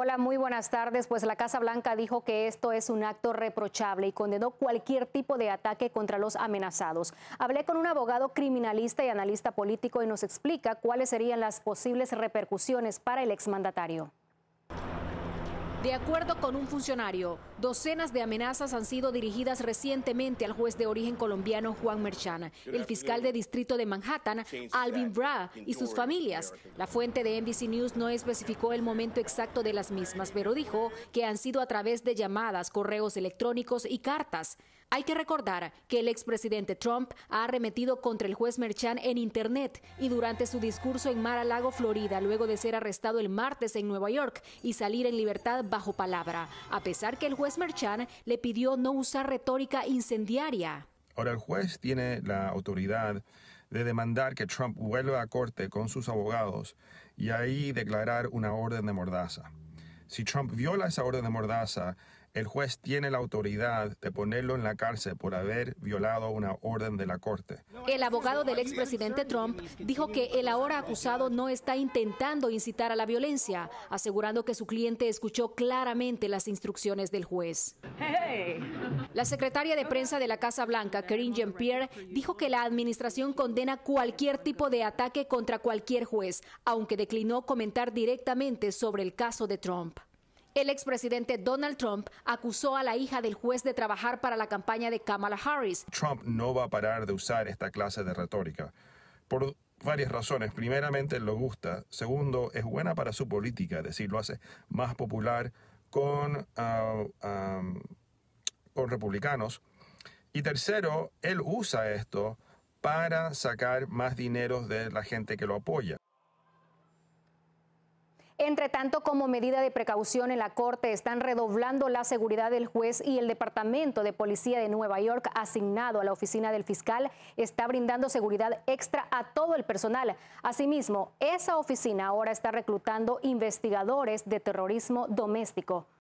Hola, muy buenas tardes. Pues la Casa Blanca dijo que esto es un acto reprochable y condenó cualquier tipo de ataque contra los amenazados. Hablé con un abogado criminalista y analista político y nos explica cuáles serían las posibles repercusiones para el exmandatario. De acuerdo con un funcionario, docenas de amenazas han sido dirigidas recientemente al juez de origen colombiano Juan Merchan, el fiscal de distrito de Manhattan, Alvin Bra, y sus familias. La fuente de NBC News no especificó el momento exacto de las mismas, pero dijo que han sido a través de llamadas, correos electrónicos y cartas. Hay que recordar que el expresidente Trump ha arremetido contra el juez Merchán en Internet y durante su discurso en Mar a Lago, Florida, luego de ser arrestado el martes en Nueva York y salir en libertad bajo palabra, a pesar que el juez Merchan le pidió no usar retórica incendiaria. Ahora el juez tiene la autoridad de demandar que Trump vuelva a corte con sus abogados y ahí declarar una orden de mordaza. Si Trump viola esa orden de mordaza, el juez tiene la autoridad de ponerlo en la cárcel por haber violado una orden de la corte. El abogado del expresidente Trump dijo que el ahora acusado no está intentando incitar a la violencia, asegurando que su cliente escuchó claramente las instrucciones del juez. La secretaria de prensa de la Casa Blanca, Karine Jean-Pierre, dijo que la administración condena cualquier tipo de ataque contra cualquier juez, aunque declinó comentar directamente sobre el caso de Trump. El expresidente Donald Trump acusó a la hija del juez de trabajar para la campaña de Kamala Harris. Trump no va a parar de usar esta clase de retórica. Por varias razones. Primeramente, lo gusta. Segundo, es buena para su política, es decir, lo hace más popular con, ah, ah, con republicanos. Y tercero, él usa esto para sacar más dinero de la gente que lo apoya. Entre tanto, como medida de precaución en la Corte, están redoblando la seguridad del juez y el Departamento de Policía de Nueva York, asignado a la oficina del fiscal, está brindando seguridad extra a todo el personal. Asimismo, esa oficina ahora está reclutando investigadores de terrorismo doméstico.